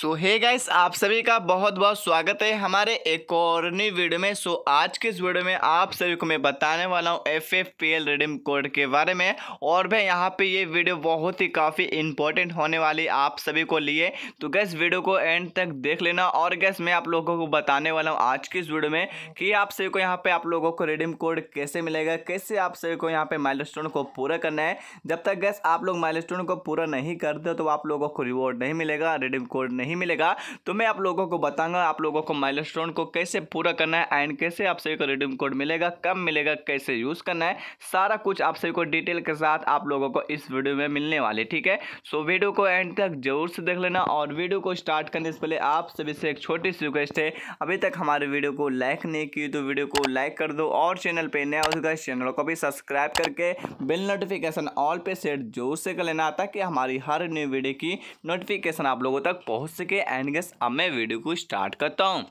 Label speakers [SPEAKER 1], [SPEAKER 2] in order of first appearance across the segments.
[SPEAKER 1] सो hey guys आप सभी का बहुत बहुत स्वागत है हमारे एक और नई वीडियो में सो so, आज के इस वीडियो में आप सभी को मैं बताने वाला हूँ F F P L redeem code के बारे में और भाई यहाँ पे ये वीडियो बहुत ही काफ़ी इंपॉर्टेंट होने वाली आप सभी को लिए तो गैस वीडियो को एंड तक देख लेना और गैस मैं आप लोगों को बताने वाला हूँ आज के इस वीडियो में कि आप सभी को यहाँ पर आप लोगों को रिडीम कोड कैसे मिलेगा कैसे आप सभी को यहाँ पर माइल को पूरा करना है जब तक गैस आप लोग माइल को पूरा नहीं करते तो आप लोगों को रिवॉर्ड नहीं मिलेगा रिडीम कोड नहीं नहीं मिलेगा तो मैं आप लोगों को बताऊंगा आप लोगों को माइल को कैसे पूरा करना है एंड कैसे आप सभी को रिडीम कोड मिलेगा कब मिलेगा कैसे यूज़ करना है सारा कुछ आप सभी को डिटेल के साथ आप लोगों को इस वीडियो में मिलने वाले ठीक है सो वीडियो को एंड तक जरूर से देख लेना और वीडियो को स्टार्ट करने से पहले आप सभी से एक छोटी सी रिक्वेस्ट है अभी तक हमारे वीडियो को लाइक नहीं की तो वीडियो को लाइक कर दो और चैनल पर नया होगा इस चैनल को भी सब्सक्राइब करके बिल नोटिफिकेशन ऑल पे सेट जोर से कर लेना ताकि हमारी हर न्यू वीडियो की नोटिफिकेशन आप लोगों तक पहुंच सके एंड गैस अब मैं वीडियो को स्टार्ट करता हूँ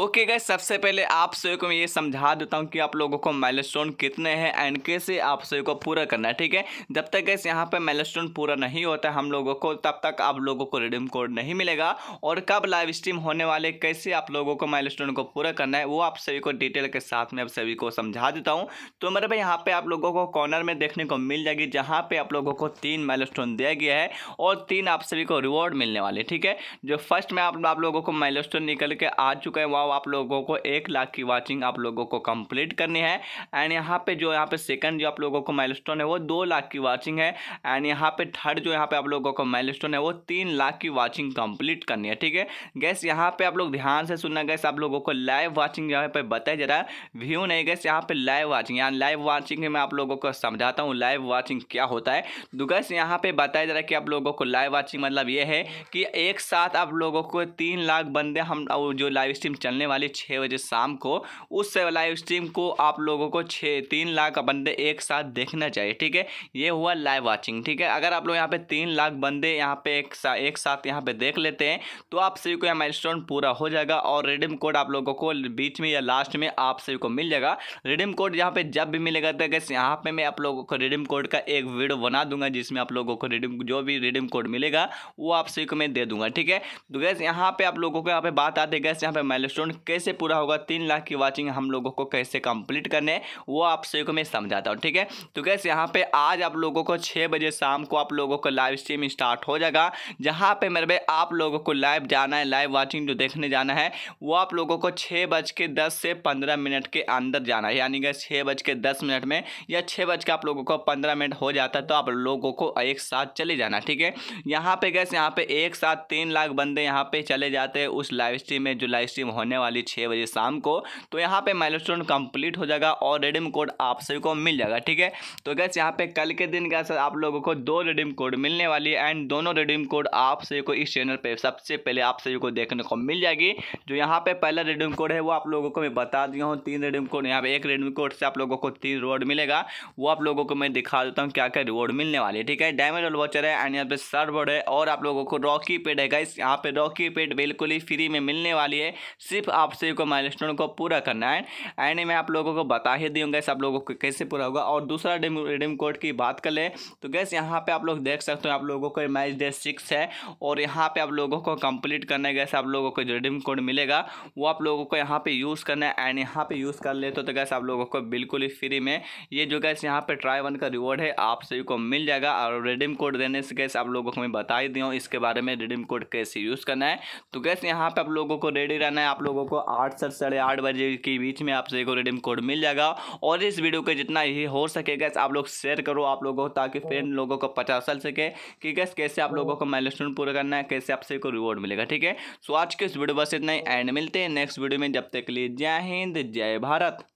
[SPEAKER 1] ओके गए सबसे पहले आप सभी को मैं ये समझा देता हूँ कि आप लोगों को माइलस्टोन कितने हैं एंड कैसे आप सभी को पूरा करना है ठीक है जब तक गैस यहाँ पे माइलस्टोन पूरा नहीं होता हम लोगों को तब तक आप लोगों को रिडीम कोड नहीं मिलेगा और कब लाइव स्ट्रीम होने वाले कैसे आप लोगों को माइलस्टोन को पूरा करना है वो आप सभी को डिटेल के साथ में आप सभी को समझा देता हूँ तो मेरे भाई यहाँ पर आप लोगों को कॉर्नर में देखने को मिल जाएगी जहाँ पर आप लोगों को तीन माइल दिया गया है और तीन आप सभी को रिवॉर्ड मिलने वाले ठीक है जो फर्स्ट में आप लोगों को माइल निकल के आ चुका है वहाँ नाउ आप लोगों को एक लाख की वाचिंग आप लोगों को कंप्लीट करनी है एंड यहाँ पे जो यहाँ पे सेकंड जो आप लोगों को माइलस्टोन है वो दो लाख की वाचिंग है एंड यहाँ पे थर्ड जो यहाँ पे आप लोगों को माइलस्टोन है वो तीन लाख की वाचिंग कंप्लीट करनी है ठीक है गैस यहाँ पे आप लोग ध्यान से सुनना गैस आप लोगों को लाइव वाचिंग यहाँ पे बताया जा रहा है व्यू नहीं गैस यहाँ पे लाइव वाचिंग यहाँ लाइव वाचिंग में आप लोगों को समझाता हूँ लाइव वाचिंग क्या होता है तो गैस यहाँ पे बताया जा रहा है कि आप लोगों को लाइव वाचिंग मतलब ये है कि एक साथ आप लोगों को तीन लाख बंदे हम जो लाइव स्ट्रीम चलने चलने वाली छः बजे शाम को उस लाइव स्ट्रीम को आप लोगों को छः तीन लाख बंदे एक साथ देखना चाहिए ठीक है ये हुआ लाइव वाचिंग ठीक है अगर आप लोग यहाँ पे तीन लाख बंदे यहाँ पे एक, सा, एक साथ यहाँ पे देख लेते हैं तो आप सभी को यह माइलस्टोन पूरा हो जाएगा और रिडीम कोड आप लोगों को बीच में या लास्ट में आप सभी को मिल जाएगा रिडीम कोड यहाँ पे जब भी मिलेगा तो गैस यहाँ पे मैं आप लोगों को रिडीम कोड का एक वीडियो बना दूंगा जिसमें आप लोगों को रिडीम जो भी रिडीम कोड मिलेगा वो आप सभी को मैं दे दूंगा ठीक है तो गैस यहाँ पे आप लोगों को यहाँ पे बात आती है गैस यहाँ पे माइल राउंड कैसे पूरा होगा तीन लाख की वाचिंग हम लोगों को कैसे कंप्लीट करने है वो आप सभी को मैं समझाता हूँ ठीक है तो कैसे यहाँ पे आज आप लोगों को छः बजे शाम को आप लोगों को लाइव स्ट्रीम स्टार्ट हो जाएगा जहाँ पे मेरे भाई आप लोगों को लाइव जाना है लाइव वाचिंग जो देखने जाना है वो आप लोगों को छः बज के दस से पंद्रह मिनट के अंदर जाना है यानी कि छः बज के दस मिनट में या छः बज के आप लोगों को पंद्रह मिनट हो जाता है तो आप लोगों को एक साथ चले जाना ठीक है यहाँ पे कैसे यहाँ पे एक साथ तीन लाख बंदे यहाँ पे चले जाते हैं उस लाइव स्ट्रीम में जो लाइव स्ट्रीम होने होने वाली छः बजे शाम को तो यहाँ पे माइलस्टोन कंप्लीट हो जाएगा और रेडीम कोड आप सभी को मिल जाएगा ठीक है तो गैस यहाँ पे कल के दिन गैस आप लोगों को दो रेडीम कोड मिलने वाली है एंड दोनों रेडीम कोड आप सभी को इस चैनल पर सबसे पहले आप सभी को देखने को मिल जाएगी जो यहाँ पर पहला रेडीम कोड है वो आप लोगों को मैं बता दिया हूँ तीन रेडीम कोड यहाँ पर एक रेडीम कोड से आप लोगों को तीन रिवॉर्ड मिलेगा वो आप लोगों को मैं दिखा देता हूँ क्या क्या रिवॉर्ड मिलने वाले ठीक है डायमंड रोल वॉचर है एंड यहाँ पे सर्व है और आप लोगों को रॉकी पेड है गाइस यहाँ पे रॉकी पेड बिल्कुल ही फ्री में मिलने वाली है सिर्फ आप सभी को माइल को पूरा करना है एंड मैं आप लोगों को बता ही गैस आप लोगों को कैसे पूरा होगा और दूसरा रिडीम कोड की बात कर ले तो गैस यहाँ पे आप लोग देख सकते हो आप लोगों को मैच डे सिक्स है और यहाँ पे आप लोगों को कंप्लीट करने गैस आप लोगों को जो रिडीम कोड मिलेगा वो आप लोगों को यहाँ पे यूज़ करना है एंड यहाँ पे यूज़ कर लेते तो गैस आप लोगों को बिल्कुल ही फ्री में ये जो गैस यहाँ पे ट्राई वन का रिवॉर्ड है आप सभी को मिल जाएगा और रिडीम कोड देने से गैस आप लोगों को मैं बता ही दिया इसके बारे में रिडीम कोड कैसे यूज़ करना है तो गैस यहाँ पर आप लोगों को रेडी रहना है आप लोगों को आठ से साढ़े आठ बजे के बीच में आपसे एक रिडीम कोड मिल जाएगा और इस वीडियो को जितना ही हो सके गैस आप लोग शेयर करो आप लोगों को ताकि फ्रेंड लोगों को पता चल सके कि गैस कैसे आप लोगों को माइलस्टोन पूरा करना है कैसे आपसे एक रिवॉर्ड मिलेगा ठीक है सो आज के इस वीडियो बस इतना ही एंड मिलते हैं नेक्स्ट वीडियो में जब तक के लिए जय हिंद जय भारत